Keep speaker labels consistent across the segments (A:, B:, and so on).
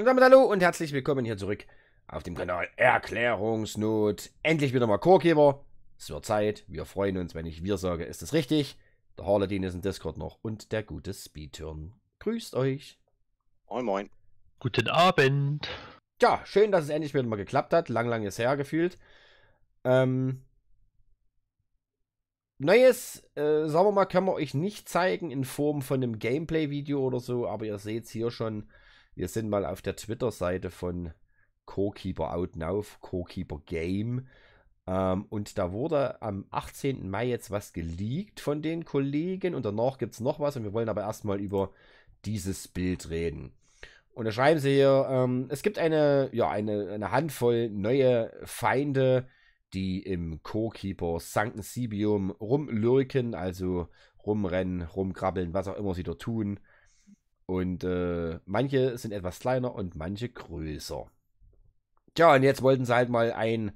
A: Und damit hallo und herzlich willkommen hier zurück auf dem Kanal Erklärungsnot. Endlich wieder mal Chorgeber. Es wird Zeit. Wir freuen uns, wenn ich wir sage, ist es richtig. Der Harladin ist im Discord noch und der gute Speedturn grüßt euch. Moin moin. Guten Abend. Tja, schön, dass es endlich wieder mal geklappt hat. Lang, lang ist her gefühlt. Ähm, Neues, äh, sagen wir mal, können wir euch nicht zeigen in Form von einem Gameplay-Video oder so, aber ihr seht es hier schon, wir sind mal auf der Twitter-Seite von Co-Keeper Out Co-Keeper Game. Ähm, und da wurde am 18. Mai jetzt was geleakt von den Kollegen und danach gibt es noch was und wir wollen aber erstmal über dieses Bild reden. Und da schreiben sie hier, ähm, es gibt eine, ja, eine, eine Handvoll neue Feinde, die im Co-Keeper Sancten Sibium rumlurken, also rumrennen, rumkrabbeln, was auch immer sie da tun. Und äh, manche sind etwas kleiner und manche größer. Tja, und jetzt wollten sie halt mal einen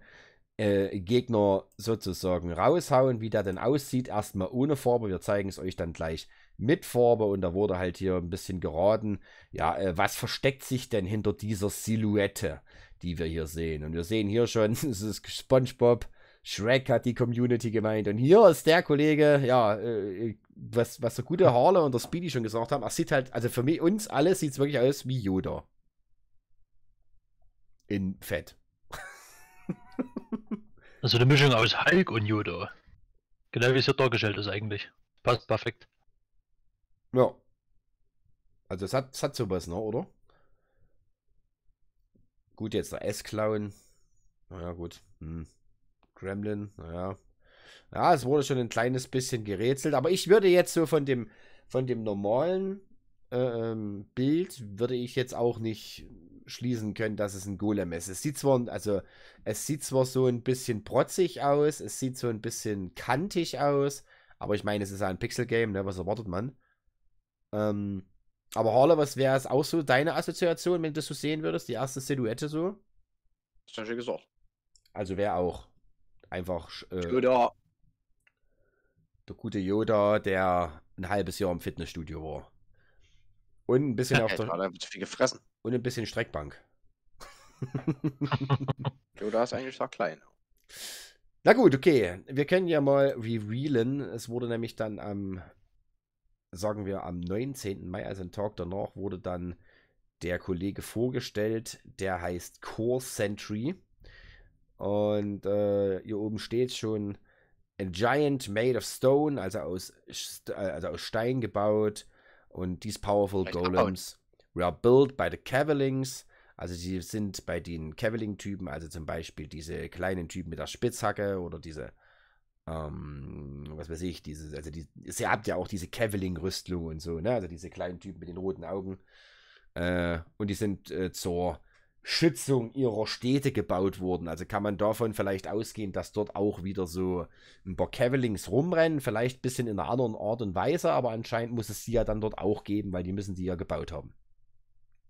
A: äh, Gegner sozusagen raushauen, wie der denn aussieht. Erstmal ohne Farbe, wir zeigen es euch dann gleich mit Farbe. Und da wurde halt hier ein bisschen geraten, ja, äh, was versteckt sich denn hinter dieser Silhouette, die wir hier sehen? Und wir sehen hier schon, es ist SpongeBob Shrek hat die Community gemeint. Und hier ist der Kollege, ja, äh, was, was der gute Harle und der Speedy schon gesagt haben, es sieht halt, also für mich, uns alle sieht es wirklich aus wie Yoda. In Fett. also eine Mischung aus Hulk und Yoda. Genau wie es hier dargestellt ist eigentlich. Passt perfekt. Ja. Also es hat, es hat sowas, ne, oder? Gut, jetzt der S-Clown. Naja, gut. Hm. Gremlin, naja. Ja, es wurde schon ein kleines bisschen gerätselt, aber ich würde jetzt so von dem, von dem normalen äh, ähm, Bild, würde ich jetzt auch nicht schließen können, dass es ein Golem ist. Es sieht zwar, also es sieht zwar so ein bisschen protzig aus, es sieht so ein bisschen kantig aus, aber ich meine, es ist ja ein Pixel-Game, ne? Was erwartet man? Ähm, aber Harle, was wäre es auch so deine Assoziation, wenn du das so sehen würdest? Die erste Silhouette so? Das ist ja schon gesagt. Also wäre auch einfach äh, Yoda. der gute Yoda, der ein halbes Jahr im Fitnessstudio war. Und ein bisschen auf der. zu viel gefressen. Und ein bisschen Streckbank. Yoda ist eigentlich auch klein. Na gut, okay. Wir können ja mal revealen. Es wurde nämlich dann am, sagen wir, am 19. Mai, also einen Tag danach, wurde dann der Kollege vorgestellt. Der heißt Core Sentry. Und äh, hier oben steht schon A Giant Made of Stone, also aus, äh, also aus Stein gebaut. Und these powerful golems were built by the Cavalings. Also sie sind bei den cavaling typen also zum Beispiel diese kleinen Typen mit der Spitzhacke oder diese, ähm, was weiß ich, diese, also die, ihr habt ja auch diese cavaling rüstung und so, ne? Also diese kleinen Typen mit den roten Augen. Äh, und die sind äh, zur Schützung ihrer Städte gebaut wurden. Also kann man davon vielleicht ausgehen, dass dort auch wieder so ein paar Cavelings rumrennen, vielleicht ein bisschen in einer anderen Art und Weise, aber anscheinend muss es sie ja dann dort auch geben, weil die müssen sie ja gebaut haben.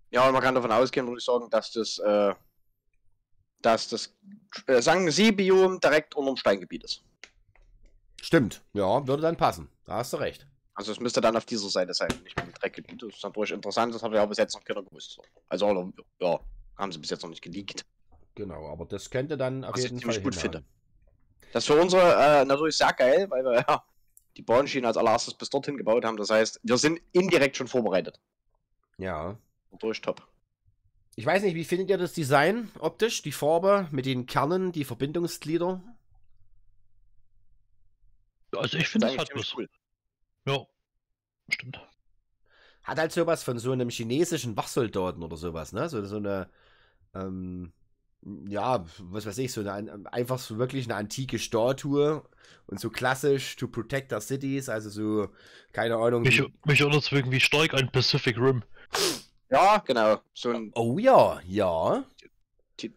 A: Ja, und man kann davon ausgehen, würde ich sagen, dass das, äh, dass das äh, Sankt-Sie-Biom direkt unterm Steingebiet ist. Stimmt, ja, würde dann passen. Da hast du recht. Also es müsste dann auf dieser Seite sein, nicht mit dem Dreckgebiet. Das ist natürlich interessant, das hat ja bis jetzt noch keiner gewusst. Also, ja. Haben sie bis jetzt noch nicht geleakt. Genau, aber das könnte dann auf Was jeden ich Fall gut finde. Das ist für unsere äh, natürlich sehr geil, weil wir ja, die Bahnschienen als allererstes bis dorthin gebaut haben. Das heißt, wir sind indirekt schon vorbereitet. Ja. Durch top. Ich weiß nicht, wie findet ihr das Design optisch, die Farbe mit den Kernen, die Verbindungsglieder? Also ich finde das, das halt bloß cool. Ja, stimmt. Hat halt sowas von so einem chinesischen Wachsoldaten oder sowas, ne? So, so eine ähm, ja, was weiß ich, so eine, einfach so wirklich eine antike Statue und so klassisch to protect our cities, also so, keine Ahnung. Mich, mich erinnert es irgendwie stark an Pacific Rim. Ja, genau. So ein oh ja, ja.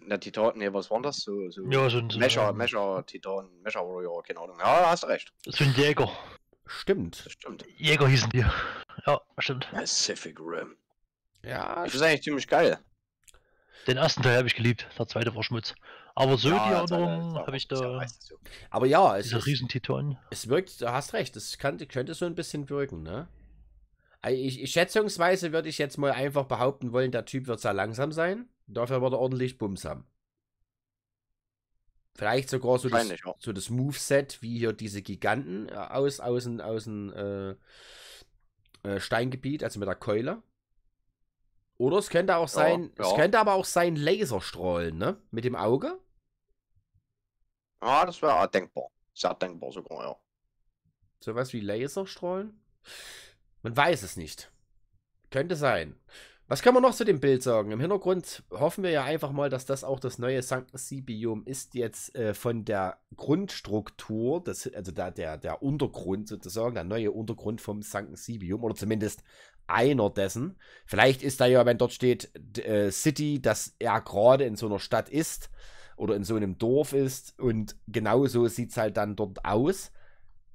A: na, Titan, was waren das? So, so ja, so ein Mesher, Mesher, Titan, Mesher Warrior, keine Ahnung. Ja, hast recht. So ein Jäger. Stimmt. Stimmt. Jäger hießen die. Ja, stimmt. Pacific Rim. Ja. Das ist eigentlich ziemlich geil. Den ersten Teil habe ich geliebt, der zweite war Schmutz. Aber so ja, die anderen habe ich da. Ja, aber ja, es ist. Riesentitan. Es wirkt, du hast recht, es kann, könnte so ein bisschen wirken, ne? Ich, ich, schätzungsweise würde ich jetzt mal einfach behaupten wollen, der Typ wird sehr langsam sein. Dafür wird er ordentlich Bums haben. Vielleicht sogar so das, ja. so das Moveset, wie hier diese Giganten aus, äh, aus, aus, aus dem äh, äh, Steingebiet, also mit der Keule. Oder es könnte auch sein, ja, ja. es könnte aber auch sein Laserstrahlen, ne? Mit dem Auge? Ah, ja, das wäre denkbar. Sehr denkbar sogar, ja. Sowas wie Laserstrahlen? Man weiß es nicht. Könnte sein. Was kann man noch zu dem Bild sagen? Im Hintergrund hoffen wir ja einfach mal, dass das auch das neue Sanctensibium ist jetzt äh, von der Grundstruktur, das, also der, der, der Untergrund sozusagen, der neue Untergrund vom Sanctensibium oder zumindest einer dessen. Vielleicht ist da ja, wenn dort steht äh, City, dass er gerade in so einer Stadt ist oder in so einem Dorf ist und genau so sieht es halt dann dort aus.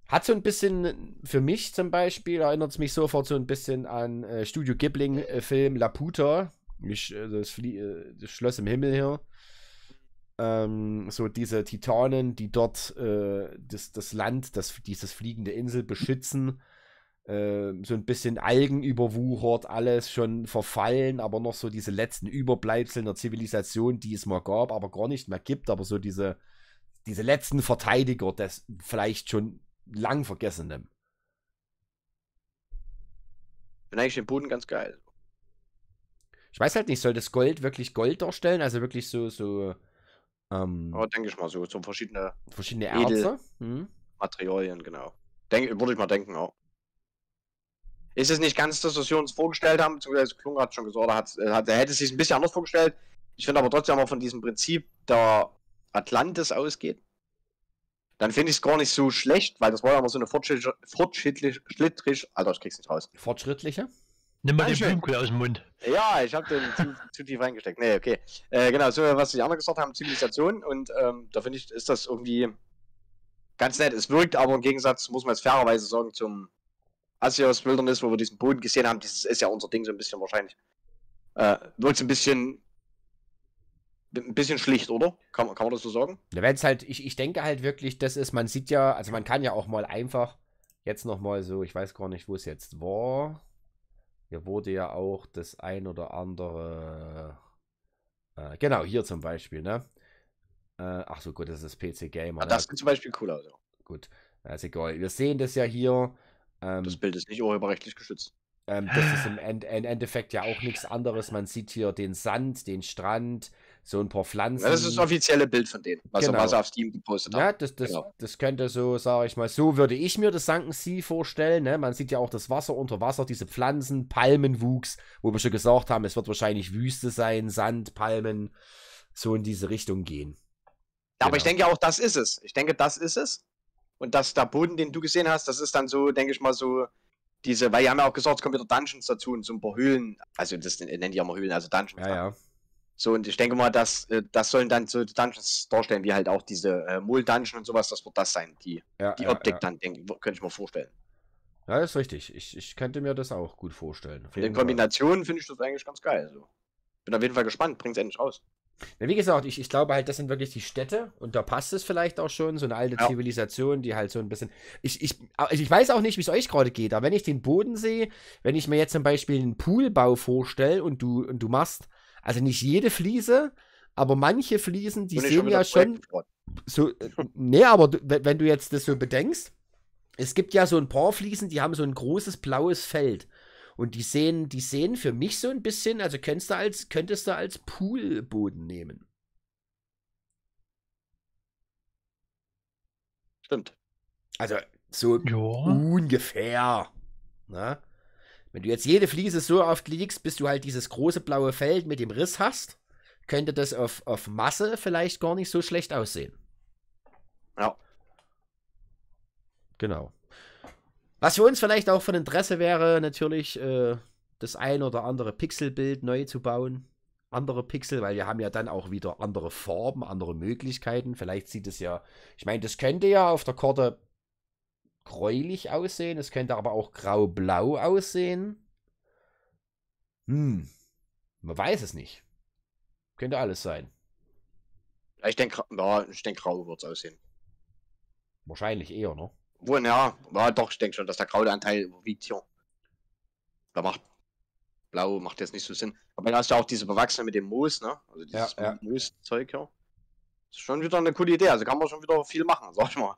A: Hat so ein bisschen, für mich zum Beispiel, erinnert es mich sofort so ein bisschen an äh, Studio gibling äh, film äh, Laputa, mich, äh, das, äh, das, Schloss im Himmel hier. Ähm, so diese Titanen, die dort das, das Land, das, dieses fliegende Insel beschützen ähm, so ein bisschen Algen überwuchert, alles schon verfallen, aber noch so diese letzten Überbleibsel der Zivilisation, die es mal gab, aber gar nicht mehr gibt, aber so diese, diese letzten Verteidiger des vielleicht schon lang Vergessenen. Bin eigentlich den Boden ganz geil. Ich weiß halt nicht, soll das Gold wirklich Gold darstellen? Also wirklich so, so. Ähm, oh, denke ich mal so, so verschiedene. Verschiedene Erze. Hm. Materialien, genau. Denk, würde ich mal denken auch ist es nicht ganz das, was wir uns vorgestellt haben, beziehungsweise Klung hat schon gesagt, er, hat, er hätte es sich ein bisschen anders vorgestellt. Ich finde aber trotzdem auch von diesem Prinzip der Atlantis ausgeht, dann finde ich es gar nicht so schlecht, weil das war ja immer so eine fortschrittliche, fortschrittliche, schlittrig, Alter, ich krieg's nicht raus. Fortschrittliche? Nimm mal Dankeschön. den Blumenkohl aus dem Mund. Ja, ich habe den zu, zu, tief reingesteckt. Nee, okay. Äh, genau, so was die anderen gesagt haben, Zivilisation und ähm, da finde ich, ist das irgendwie ganz nett. Es wirkt aber im Gegensatz, muss man jetzt fairerweise sagen, zum Asios Wildnis, wo wir diesen Boden gesehen haben, dieses ist ja unser Ding so ein bisschen wahrscheinlich. Äh, wirkt ein bisschen ein bisschen schlicht, oder? Kann, kann man das so sagen? Ja, wenn es halt, ich, ich denke halt wirklich, das ist, man sieht ja, also man kann ja auch mal einfach jetzt nochmal so, ich weiß gar nicht, wo es jetzt war. Hier wurde ja auch das ein oder andere, äh, genau, hier zum Beispiel, ne? Äh, ach so, gut, das ist PC Gamer. Ja, ah, das ne? sieht ne? zum Beispiel cool aus, ja. Gut, ist also, egal. Wir sehen das ja hier, ähm, das Bild ist nicht urheberrechtlich geschützt. Ähm, das ist im End End Endeffekt ja auch nichts anderes. Man sieht hier den Sand, den Strand, so ein paar Pflanzen. das ist das offizielle Bild von denen, was, genau. er, was er auf Steam gepostet hat. Ja, das, das, genau. das könnte so, sage ich mal, so würde ich mir das Sanken Sea vorstellen. Ne? Man sieht ja auch das Wasser unter Wasser, diese Pflanzen, Palmenwuchs, wo wir schon gesagt haben, es wird wahrscheinlich Wüste sein, Sand, Palmen, so in diese Richtung gehen. Ja, genau. Aber ich genau. denke auch, das ist es. Ich denke, das ist es. Und das der Boden, den du gesehen hast, das ist dann so, denke ich mal, so diese, weil die haben ja auch gesagt, es kommen wieder Dungeons dazu und so ein paar Höhlen. Also das nennen die ja immer Höhlen, also Dungeons. Ja, ja. So, und ich denke mal, dass äh, das sollen dann so Dungeons darstellen, wie halt auch diese äh, Mol-Dungeon und sowas, das wird das sein, die, ja, die ja, Optik ja. dann, denke könnte ich mir vorstellen. Ja, ist richtig. Ich, ich könnte mir das auch gut vorstellen. In Kombination finde ich das eigentlich ganz geil. So. Bin auf jeden Fall gespannt, bring's endlich raus. Ja, wie gesagt, ich, ich glaube halt, das sind wirklich die Städte und da passt es vielleicht auch schon, so eine alte ja. Zivilisation, die halt so ein bisschen. Ich, ich, also ich weiß auch nicht, wie es euch gerade geht, aber wenn ich den Boden sehe, wenn ich mir jetzt zum Beispiel einen Poolbau vorstelle und du, und du machst, also nicht jede Fliese, aber manche Fliesen, die sehen schon ja schon. So, äh, nee, aber du, wenn du jetzt das so bedenkst, es gibt ja so ein paar Fliesen, die haben so ein großes blaues Feld. Und die sehen, die sehen für mich so ein bisschen, also könntest du als, könntest du als Poolboden nehmen. Stimmt. Also so ja. ungefähr. Na? Ne? Wenn du jetzt jede Fliese so oft liegst, bis du halt dieses große blaue Feld mit dem Riss hast, könnte das auf, auf Masse vielleicht gar nicht so schlecht aussehen. Ja. Genau. Was für uns vielleicht auch von Interesse wäre, natürlich äh, das ein oder andere Pixelbild neu zu bauen. Andere Pixel, weil wir haben ja dann auch wieder andere Farben, andere Möglichkeiten. Vielleicht sieht es ja, ich meine, das könnte ja auf der Karte gräulich aussehen, es könnte aber auch grau-blau aussehen. Hm, man weiß es nicht. Könnte alles sein. Ich denke, ja, ich denke, grau wird es aussehen. Wahrscheinlich eher, ne? Wohl, ja. War doch, ich denke schon, dass der graue Anteil überwiegt hier. Da macht blau macht jetzt nicht so Sinn. Aber dann hast du auch diese Bewachsene mit dem Moos, ne? Also dieses ja, ja. Mooszeug hier. Ist schon wieder eine coole Idee. Also kann man schon wieder viel machen, sag ich mal.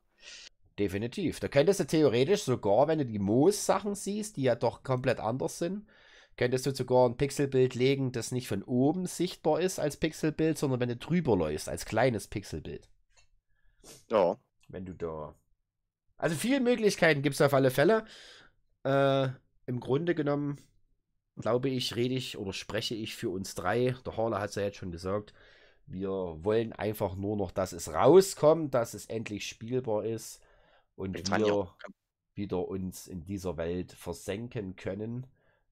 A: Definitiv. Da könntest du theoretisch sogar, wenn du die Moos-Sachen siehst, die ja doch komplett anders sind, könntest du sogar ein Pixelbild legen, das nicht von oben sichtbar ist als Pixelbild, sondern wenn du drüber läufst, als kleines Pixelbild. Ja. Wenn du da also viele Möglichkeiten gibt es auf alle Fälle. Äh, Im Grunde genommen, glaube ich, rede ich oder spreche ich für uns drei. Der Horler hat es ja jetzt schon gesagt. Wir wollen einfach nur noch, dass es rauskommt, dass es endlich spielbar ist und jetzt wir wieder uns in dieser Welt versenken können.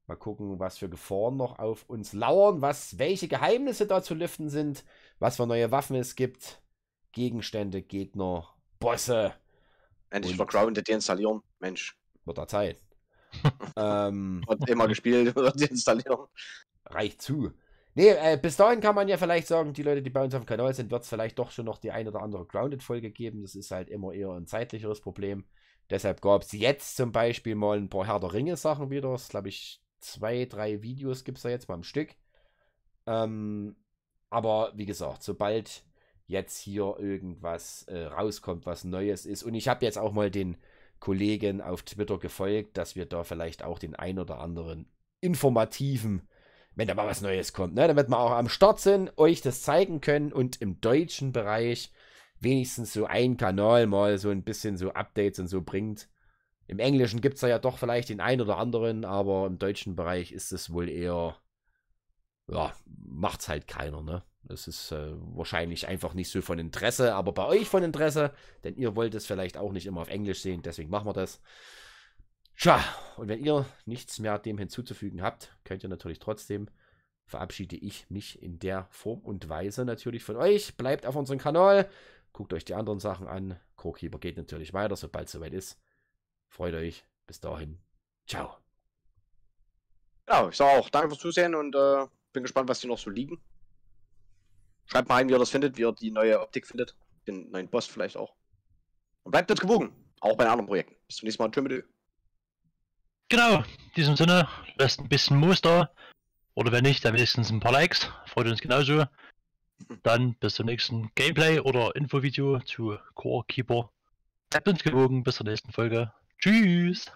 A: Mal gucken, was für Gefahren noch auf uns lauern, was, welche Geheimnisse da zu lüften sind, was für neue Waffen es gibt, Gegenstände, Gegner, Bosse. Endlich mal deinstallieren. Mensch. Wird da Zeit. ähm, immer gespielt, wird deinstallieren. Reicht zu. Nee, äh, bis dahin kann man ja vielleicht sagen, die Leute, die bei uns auf dem Kanal sind, wird es vielleicht doch schon noch die eine oder andere Grounded-Folge geben. Das ist halt immer eher ein zeitlicheres Problem. Deshalb gab es jetzt zum Beispiel mal ein paar Herr der Ringe-Sachen wieder. Das glaube ich, zwei, drei Videos gibt es da jetzt mal im Stück. Ähm, aber wie gesagt, sobald jetzt hier irgendwas äh, rauskommt, was Neues ist. Und ich habe jetzt auch mal den Kollegen auf Twitter gefolgt, dass wir da vielleicht auch den ein oder anderen informativen, wenn da mal was Neues kommt, ne, damit wir auch am Start sind, euch das zeigen können und im deutschen Bereich wenigstens so ein Kanal mal so ein bisschen so Updates und so bringt. Im Englischen gibt es da ja doch vielleicht den einen oder anderen, aber im deutschen Bereich ist es wohl eher, ja, macht's halt keiner, ne? Das ist äh, wahrscheinlich einfach nicht so von Interesse, aber bei euch von Interesse, denn ihr wollt es vielleicht auch nicht immer auf Englisch sehen, deswegen machen wir das. Tja, und wenn ihr nichts mehr dem hinzuzufügen habt, könnt ihr natürlich trotzdem verabschiede ich mich in der Form und Weise natürlich von euch. Bleibt auf unserem Kanal, guckt euch die anderen Sachen an. Corekeeper geht natürlich weiter, sobald es soweit ist. Freut euch. Bis dahin. Ciao. Ja, ich sage auch. Danke fürs Zusehen und äh, bin gespannt, was hier noch so liegen. Schreibt mal ein, wie ihr das findet, wie ihr die neue Optik findet. Den neuen Boss vielleicht auch. Und bleibt uns gewogen. Auch bei anderen Projekten. Bis zum nächsten Mal. Tschüss Genau. In diesem Sinne, lasst ein bisschen Moos da. Oder wenn nicht, dann wenigstens ein paar Likes. Freut uns genauso. Mhm. Dann bis zum nächsten Gameplay oder Infovideo zu Core Keeper. Bleibt uns gewogen. Bis zur nächsten Folge. Tschüss.